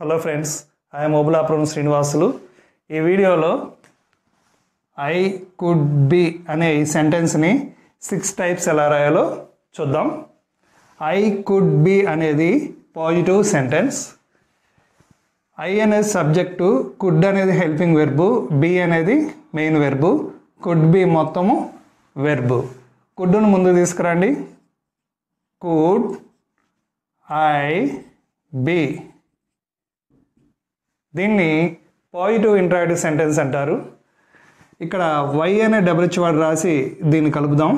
hello friends I Mobulapuram Srinivasulu ఈ వీడియోలో I could B అనే ఈ సెంటెన్స్ని సిక్స్ టైప్స్ ఎలా రాయాలో చూద్దాం ఐ కుడ్ బి అనేది పాజిటివ్ సెంటెన్స్ ఐ అనేది సబ్జెక్టు కుడ్ అనేది హెల్పింగ్ వెర్బు బి అనేది మెయిన్ వెర్బు కుడ్ బి మొత్తము వెర్బు కుడ్ను ముందు తీసుకురండి కుడ్ ఐ బి దీన్ని పాజిటివ్ ఇంట్రాడివ్ సెంటెన్స్ అంటారు ఇక్కడ వై అనే డబ్ల్యూహెచ్ వర్డ్ రాసి దీన్ని కలుపుదాం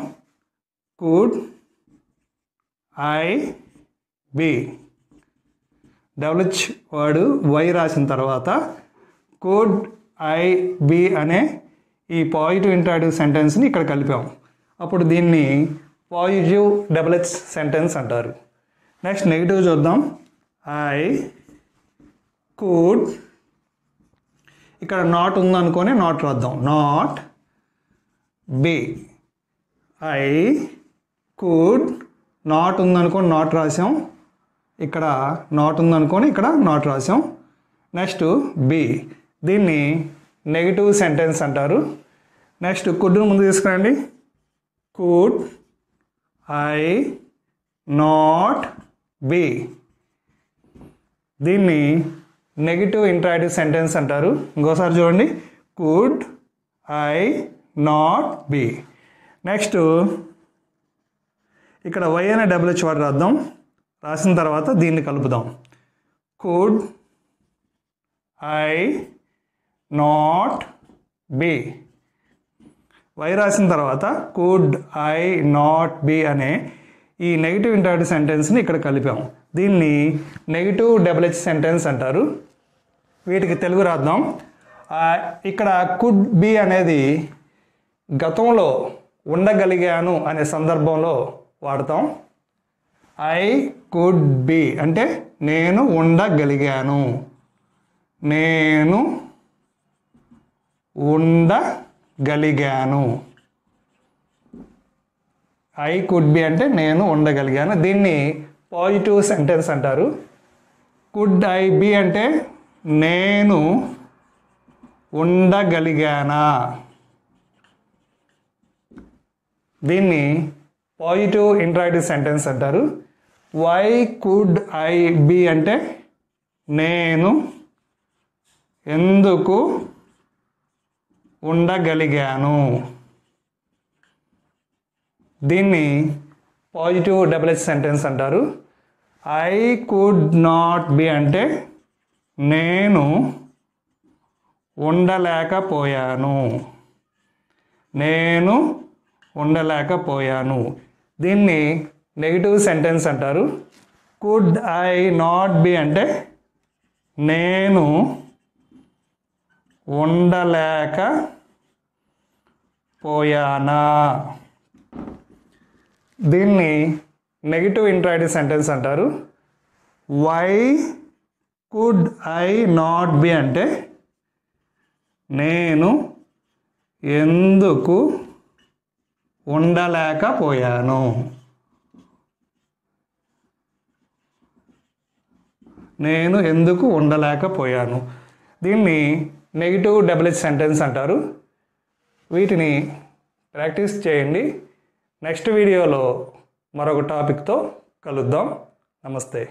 could I be WH word why రాసిన తర్వాత కుడ్ ఐ బి అనే ఈ పాజిటివ్ ఇంట్రాడివ్ సెంటెన్స్ని ఇక్కడ కలిపాం అప్పుడు దీన్ని పాజిటివ్ డబుల్ హెచ్ సెంటెన్స్ అంటారు నెక్స్ట్ నెగిటివ్ చూద్దాం ఐ కుడ్ ఇక్కడ నాట్ ఉందనుకొని నాట్ రాద్దాం not be I could not ఉందనుకొని నాట్ రాసాం ఇక్కడ నాట్ ఉందనుకొని ఇక్కడ నాట్ రాసాం నెక్స్ట్ బి దీన్ని నెగిటివ్ సెంటెన్స్ అంటారు నెక్స్ట్ కుడ్ను ముందు తీసుకురండి కుడ్ ఐ నాట్ బి దీన్ని నెగిటివ్ ఇంట్రాటివ్ సెంటెన్స్ అంటారు ఇంకోసారి చూడండి could I not be next ఇక్కడ వై అనే డబ్ల్యూహెచ్ వర్డ్ రాద్దాం రాసిన తర్వాత దీన్ని కలుపుదాం could I not be why రాసిన తర్వాత కుడ్ ఐ నాట్ బి అనే ఈ నెగిటివ్ ఇంటర్డ్ సెంటెన్స్ని ఇక్కడ కలిపాము దీన్ని నెగిటివ్ డబుల్ హెచ్ సెంటెన్స్ అంటారు వీటికి తెలుగు రాద్దాం ఇక్కడ కుడ్ బి అనేది గతంలో ఉండగలిగాను అనే సందర్భంలో వాడతాం ఐ కుడ్ బి అంటే నేను ఉండగలిగాను నేను ఉండగలిగాను ఐ కుడ్ బి అంటే నేను ఉండగలిగాను దీన్ని పాజిటివ్ సెంటెన్స్ అంటారు కుడ్ ఐ బి అంటే నేను ఉండగలిగానా దీన్ని పాజిటివ్ ఇంట్రాక్టివ్ సెంటెన్స్ అంటారు వై కుడ్ ఐ బి అంటే నేను ఎందుకు ఉండగలిగాను దీన్ని పాజిటివ్ డబ్ల్యూహెచ్ సెంటెన్స్ అంటారు ఐ కుడ్ నాట్ బి అంటే నేను ఉండలేకపోయాను నేను ఉండలేకపోయాను దీన్ని నెగిటివ్ సెంటెన్స్ అంటారు కుడ్ ఐ నాట్ బి అంటే నేను ఉండలేక పోయానా దీన్ని నెగిటివ్ ఇంట్రాడివ్ సెంటెన్స్ అంటారు why could I not be అంటే నేను ఎందుకు ఉండలేకపోయాను నేను ఎందుకు ఉండలేకపోయాను దీన్ని నెగిటివ్ డబ్ల్యూహెచ్ సెంటెన్స్ అంటారు వీటిని ప్రాక్టీస్ చేయండి నెక్స్ట్ వీడియోలో మరొక టాపిక్తో కలుద్దాం నమస్తే